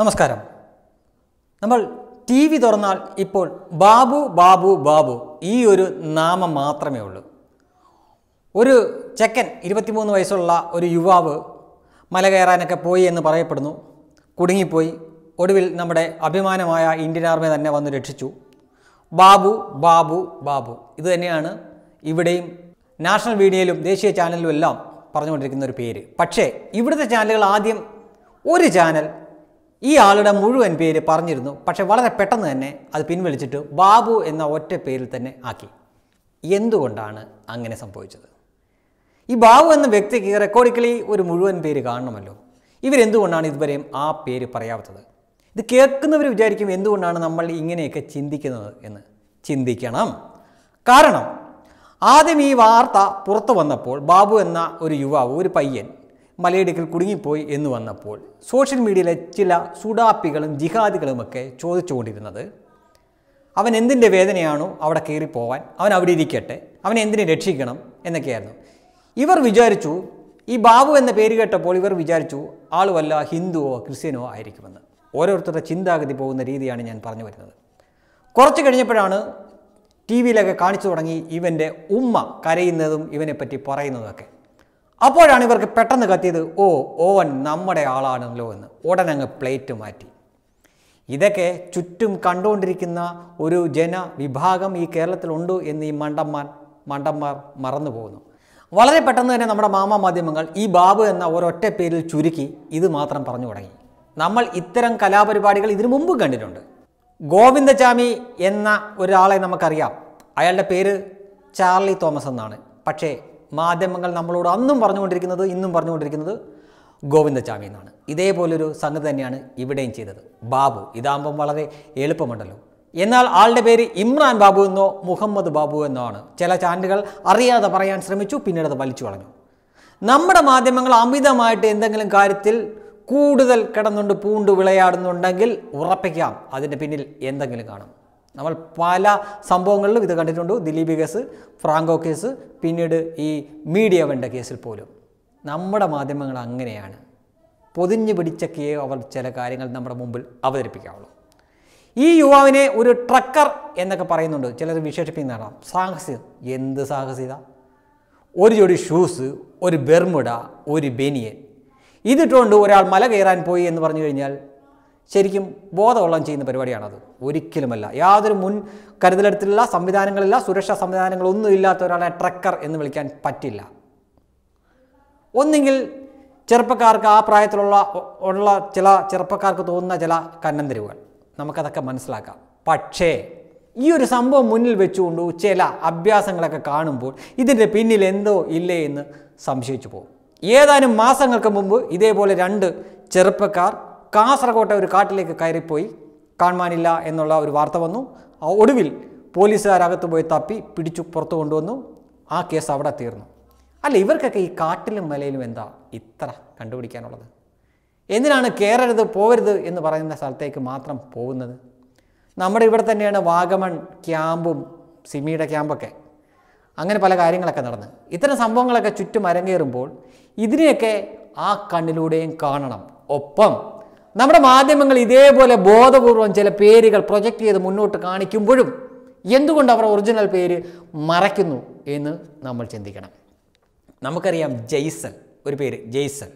നമസ്കാരം നമ്മൾ T V തുറന്നാൽ ഇപ്പോൾ ബാബു ബാബു ബാബു ഈ ഒരു നാമം മാത്രമേ ഉള്ളൂ ഒരു ചെക്കൻ ഇരുപത്തിമൂന്ന് വയസ്സുള്ള ഒരു യുവാവ് മല കയറാനൊക്കെ പോയി എന്ന് പറയപ്പെടുന്നു കുടുങ്ങിപ്പോയി ഒടുവിൽ നമ്മുടെ അഭിമാനമായ ഇന്ത്യൻ ആർമി തന്നെ വന്ന് രക്ഷിച്ചു ബാബു ബാബു ബാബു ഇത് തന്നെയാണ് ഇവിടെയും നാഷണൽ മീഡിയയിലും ദേശീയ ചാനലിലും എല്ലാം പറഞ്ഞുകൊണ്ടിരിക്കുന്ന ഒരു പേര് പക്ഷേ ഇവിടുത്തെ ചാനലുകൾ ആദ്യം ഒരു ചാനൽ ഈ ആളുടെ മുഴുവൻ പേര് പറഞ്ഞിരുന്നു പക്ഷേ വളരെ പെട്ടെന്ന് തന്നെ അത് പിൻവലിച്ചിട്ട് ബാബു എന്ന ഒറ്റ പേരിൽ തന്നെ ആക്കി എന്തുകൊണ്ടാണ് അങ്ങനെ സംഭവിച്ചത് ഈ ബാബു എന്ന വ്യക്തിക്ക് റെക്കോർഡിക്കലി ഒരു മുഴുവൻ പേര് കാണണമല്ലോ ഇവരെന്തുകൊണ്ടാണ് ഇതുവരെയും ആ പേര് പറയാത്തത് ഇത് കേൾക്കുന്നവർ വിചാരിക്കും എന്തുകൊണ്ടാണ് നമ്മൾ ഇങ്ങനെയൊക്കെ ചിന്തിക്കുന്നത് എന്ന് ചിന്തിക്കണം കാരണം ആദ്യം ഈ വാർത്ത പുറത്തു വന്നപ്പോൾ ബാബു എന്ന ഒരു യുവാവ് ഒരു പയ്യൻ മലയിടുക്കിൽ കുടുങ്ങിപ്പോയി എന്ന് വന്നപ്പോൾ സോഷ്യൽ മീഡിയയിലെ ചില സുഡാപ്പികളും ജിഹാദികളുമൊക്കെ ചോദിച്ചുകൊണ്ടിരുന്നത് അവൻ എന്തിൻ്റെ വേദനയാണോ അവിടെ കയറിപ്പോവാൻ അവൻ അവിടെ ഇരിക്കട്ടെ അവനെ എന്തിനെ രക്ഷിക്കണം എന്നൊക്കെയായിരുന്നു ഇവർ വിചാരിച്ചു ഈ ബാബു എന്ന പേര് കേട്ടപ്പോൾ ഇവർ വിചാരിച്ചു ആളുമല്ല വല്ല ഹിന്ദുവോ ക്രിസ്ത്യനോ ആയിരിക്കുമെന്ന് ഓരോരുത്തരുടെ ചിന്താഗതി പോകുന്ന രീതിയാണ് ഞാൻ പറഞ്ഞു വരുന്നത് കുറച്ച് കഴിഞ്ഞപ്പോഴാണ് ടി വിയിലൊക്കെ കാണിച്ചു തുടങ്ങി ഇവൻ്റെ ഉമ്മ കരയുന്നതും ഇവനെപ്പറ്റി പറയുന്നതൊക്കെ അപ്പോഴാണ് ഇവർക്ക് പെട്ടെന്ന് കത്തിയത് ഓ ഓവൻ നമ്മുടെ ആളാണല്ലോ എന്ന് ഉടനെ അങ്ങ് പ്ലേറ്റ് മാറ്റി ഇതൊക്കെ ചുറ്റും കണ്ടുകൊണ്ടിരിക്കുന്ന ഒരു ജനവിഭാഗം ഈ കേരളത്തിലുണ്ട് എന്ന് ഈ മണ്ടന്മാർ മണ്ടന്മാർ മറന്നു പോകുന്നു വളരെ പെട്ടെന്ന് തന്നെ നമ്മുടെ മാമ മാധ്യമങ്ങൾ ഈ ബാബു എന്ന ഒരൊറ്റ പേരിൽ ചുരുക്കി ഇത് മാത്രം പറഞ്ഞു തുടങ്ങി നമ്മൾ ഇത്തരം കലാപരിപാടികൾ ഇതിനു മുമ്പും കണ്ടിട്ടുണ്ട് ഗോവിന്ദചാമി എന്ന ഒരാളെ നമുക്കറിയാം അയാളുടെ പേര് ചാർലി തോമസ് എന്നാണ് പക്ഷേ മാധ്യമങ്ങൾ നമ്മളോട് അന്നും പറഞ്ഞുകൊണ്ടിരിക്കുന്നത് ഇന്നും പറഞ്ഞുകൊണ്ടിരിക്കുന്നത് ഗോവിന്ദചാമി എന്നാണ് ഇതേപോലൊരു സംഗതി തന്നെയാണ് ഇവിടെയും ചെയ്തത് ബാബു ഇതാകുമ്പം വളരെ എളുപ്പമുണ്ടല്ലോ എന്നാൽ ആളുടെ പേര് ഇമ്രാൻ ബാബു എന്നോ മുഹമ്മദ് ബാബു എന്നോ ആണ് ചില ചാനലുകൾ അറിയാതെ പറയാൻ ശ്രമിച്ചു പിന്നീട് അത് വലിച്ചു കളഞ്ഞു നമ്മുടെ മാധ്യമങ്ങൾ അമിതമായിട്ട് എന്തെങ്കിലും കാര്യത്തിൽ കൂടുതൽ കിടന്നുകൊണ്ട് പൂണ്ട് വിളയാടുന്നുണ്ടെങ്കിൽ ഉറപ്പിക്കാം അതിൻ്റെ പിന്നിൽ എന്തെങ്കിലും കാണും നമ്മൾ പല സംഭവങ്ങളിലും ഇത് കണ്ടിട്ടുണ്ട് ദിലീപ് കേസ് ഫ്രാങ്കോ കേസ് പിന്നീട് ഈ മീഡിയ വേണ്ട കേസിൽ പോലും നമ്മുടെ മാധ്യമങ്ങൾ അങ്ങനെയാണ് പൊതിഞ്ഞു പിടിച്ചൊക്കെ അവർ ചില കാര്യങ്ങൾ നമ്മുടെ മുമ്പിൽ അവതരിപ്പിക്കാവുള്ളൂ ഈ യുവാവിനെ ഒരു ട്രക്കർ എന്നൊക്കെ പറയുന്നുണ്ട് ചിലർ വിശേഷിപ്പിക്കുന്നതാണ് സാഹസ്യം എന്ത് സാഹസികത ഒരു ജോഡി ഷൂസ് ഒരു ബെർമുട ഒരു ബെനിയൻ ഇതിട്ടുകൊണ്ട് ഒരാൾ മല കയറാൻ പോയി എന്ന് പറഞ്ഞു കഴിഞ്ഞാൽ ശരിക്കും ബോധവള്ളം ചെയ്യുന്ന പരിപാടിയാണത് ഒരിക്കലുമല്ല യാതൊരു മുൻ കരുതലെടുത്തിലുള്ള സംവിധാനങ്ങളില്ല സുരക്ഷാ സംവിധാനങ്ങളൊന്നും ഇല്ലാത്ത ഒരാളെ ട്രക്കർ എന്ന് വിളിക്കാൻ പറ്റില്ല ഒന്നെങ്കിൽ ചെറുപ്പക്കാർക്ക് ആ പ്രായത്തിലുള്ള ഉള്ള ചില ചെറുപ്പക്കാർക്ക് തോന്നുന്ന ചില കണ്ണൻ തെരുവുകൾ നമുക്കതൊക്കെ മനസ്സിലാക്കാം പക്ഷേ ഈ ഒരു സംഭവം മുന്നിൽ വെച്ചുകൊണ്ട് ചില അഭ്യാസങ്ങളൊക്കെ കാണുമ്പോൾ ഇതിൻ്റെ പിന്നിൽ എന്തോ ഇല്ലേ എന്ന് സംശയിച്ചു പോകും ഏതാനും മാസങ്ങൾക്ക് മുമ്പ് ഇതേപോലെ രണ്ട് ചെറുപ്പക്കാർ കാസർകോട്ടെ ഒരു കാട്ടിലേക്ക് കയറിപ്പോയി കാണുവാനില്ല എന്നുള്ള ഒരു വാർത്ത വന്നു ഒടുവിൽ പോലീസുകാരകത്ത് പോയി തപ്പി പിടിച്ചു പുറത്തു കൊണ്ടുവന്നു ആ കേസ് അവിടെ തീർന്നു അല്ല ഇവർക്കൊക്കെ ഈ കാട്ടിലും മലയിലും എന്താ ഇത്ര കണ്ടുപിടിക്കാനുള്ളത് എന്തിനാണ് കയറരുത് പോകരുത് എന്ന് പറയുന്ന സ്ഥലത്തേക്ക് മാത്രം പോകുന്നത് നമ്മുടെ ഇവിടെ തന്നെയാണ് വാഗമൺ ക്യാമ്പും സിമിയുടെ ക്യാമ്പൊക്കെ അങ്ങനെ പല കാര്യങ്ങളൊക്കെ നടന്ന് ഇത്തരം സംഭവങ്ങളൊക്കെ ചുറ്റും അരങ്ങേറുമ്പോൾ ഇതിനെയൊക്കെ ആ കണ്ണിലൂടെയും കാണണം ഒപ്പം നമ്മുടെ മാധ്യമങ്ങൾ ഇതേപോലെ ബോധപൂർവം ചില പേരുകൾ പ്രൊജക്റ്റ് ചെയ്ത് മുന്നോട്ട് കാണിക്കുമ്പോഴും എന്തുകൊണ്ട് അവർ ഒറിജിനൽ പേര് മറയ്ക്കുന്നു എന്ന് നമ്മൾ ചിന്തിക്കണം നമുക്കറിയാം ജെയ്സൽ ഒരു പേര് ജെയ്സൽ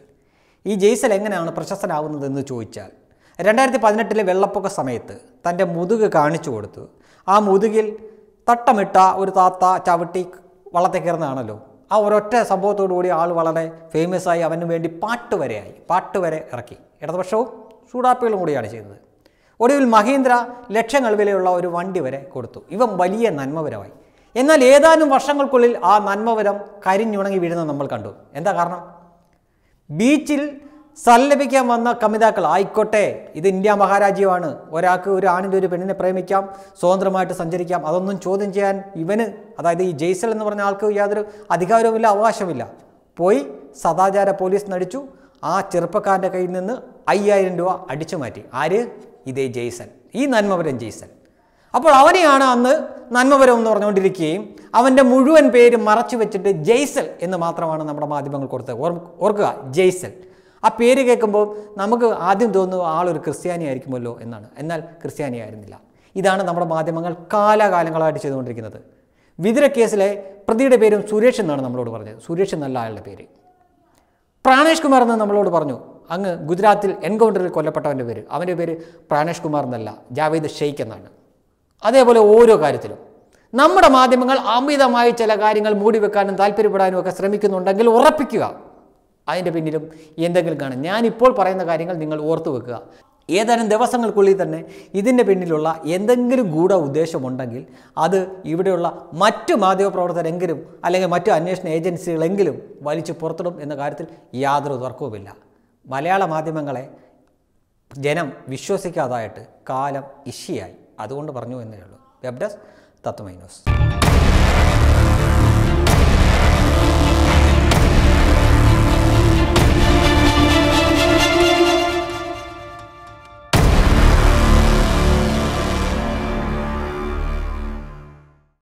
ഈ ജെയ്സൽ എങ്ങനെയാണ് എന്ന് ചോദിച്ചാൽ രണ്ടായിരത്തി പതിനെട്ടിലെ വെള്ളപ്പൊക്ക സമയത്ത് തൻ്റെ മുതുക് കാണിച്ചു കൊടുത്തു ആ മുതുകിൽ തട്ടമിട്ട ഒരു താത്ത ചവിട്ടി വള്ളത്തെ കയറുന്നതാണല്ലോ ആ ഒരൊറ്റ സംഭവത്തോടു കൂടി ആൾ വളരെ ആയി അവന് വേണ്ടി പാട്ട് വരെയായി പാട്ട് വരെ ഇറക്കി ഇടതുപക്ഷവും ഷൂട്ടാപ്പുകളും കൂടിയാണ് ചെയ്തത് ഒടുവിൽ മഹീന്ദ്ര ലക്ഷങ്ങൾ വിലയുള്ള ഒരു വണ്ടി വരെ കൊടുത്തു ഇവ വലിയ നന്മപരമായി എന്നാൽ ഏതാനും വർഷങ്ങൾക്കുള്ളിൽ ആ നന്മപരം കരിഞ്ഞുണങ്ങി വീഴുന്നത് നമ്മൾ കണ്ടു എന്താ കാരണം ബീച്ചിൽ സല്ലപിക്കാൻ വന്ന കമിതാക്കൾ ആയിക്കോട്ടെ ഇത് ഇന്ത്യ മഹാരാജ്യമാണ് ഒരാൾക്ക് ഒരു ആണിൻ്റെ ഒരു പെണ്ണിനെ പ്രേമിക്കാം സ്വതന്ത്രമായിട്ട് സഞ്ചരിക്കാം അതൊന്നും ചോദ്യം ചെയ്യാൻ ഇവന് അതായത് ഈ ജയ്സൽ എന്ന് പറഞ്ഞ ആൾക്ക് യാതൊരു അധികാരവുമില്ല അവകാശമില്ല പോയി സദാചാര പോലീസ് നടിച്ചു ആ ചെറുപ്പക്കാരൻ്റെ കയ്യിൽ നിന്ന് അയ്യായിരം രൂപ അടിച്ചു മാറ്റി ആര് ഇതേ ജെയ്സൺ ഈ നന്മപുരം ജെയ്സൺ അപ്പോൾ അവനെയാണ് അന്ന് നന്മപുരം എന്ന് പറഞ്ഞുകൊണ്ടിരിക്കുകയും അവൻ്റെ മുഴുവൻ പേര് മറച്ചു വെച്ചിട്ട് ജെയ്സൽ എന്ന് മാത്രമാണ് നമ്മുടെ മാധ്യമങ്ങൾ കൊടുത്തത് ഓർക്കുക ജെയ്സൽ ആ പേര് കേൾക്കുമ്പോൾ നമുക്ക് ആദ്യം തോന്നുന്നു ആളൊരു ക്രിസ്ത്യാനി ആയിരിക്കുമല്ലോ എന്നാണ് എന്നാൽ ക്രിസ്ത്യാനി ആയിരുന്നില്ല ഇതാണ് നമ്മുടെ മാധ്യമങ്ങൾ കാലാകാലങ്ങളായിട്ട് ചെയ്തുകൊണ്ടിരിക്കുന്നത് വിതിര കേസിലെ പ്രതിയുടെ പേരും സുരേഷ് എന്നാണ് നമ്മളോട് പറഞ്ഞത് സുരേഷ് എന്നല്ല അയാളുടെ പേര് പ്രാണേഷ് കുമാർ എന്ന് നമ്മളോട് പറഞ്ഞു അങ്ങ് ഗുജറാത്തിൽ എൻകൗണ്ടറിൽ കൊല്ലപ്പെട്ടവൻ്റെ പേര് അവൻ്റെ പേര് പ്രാണേഷ് കുമാർ എന്നല്ല ജാവേദ് ഷെയ്ഖ് എന്നാണ് അതേപോലെ ഓരോ കാര്യത്തിലും നമ്മുടെ മാധ്യമങ്ങൾ അമിതമായി ചില കാര്യങ്ങൾ മൂടിവെക്കാനും താല്പര്യപ്പെടാനും ഒക്കെ ശ്രമിക്കുന്നുണ്ടെങ്കിൽ ഉറപ്പിക്കുക അതിൻ്റെ പിന്നിലും എന്തെങ്കിലും കാണും ഞാനിപ്പോൾ പറയുന്ന കാര്യങ്ങൾ നിങ്ങൾ ഓർത്തു വെക്കുക ഏതാനും ദിവസങ്ങൾക്കുള്ളിൽ തന്നെ ഇതിൻ്റെ പിന്നിലുള്ള എന്തെങ്കിലും ഗൂഢ ഉദ്ദേശമുണ്ടെങ്കിൽ അത് ഇവിടെയുള്ള മറ്റ് മാധ്യമപ്രവർത്തകരെങ്കിലും അല്ലെങ്കിൽ മറ്റ് അന്വേഷണ ഏജൻസികളെങ്കിലും വലിച്ചു പുറത്തിടും എന്ന കാര്യത്തിൽ യാതൊരു തർക്കവുമില്ല മലയാള മാധ്യമങ്ങളെ ജനം വിശ്വസിക്കാതായിട്ട് കാലം ഇഷിയായി അതുകൊണ്ട് പറഞ്ഞു എന്നേ ഉള്ളൂ വെബ് ഡെസ്ക് തത്വമൈ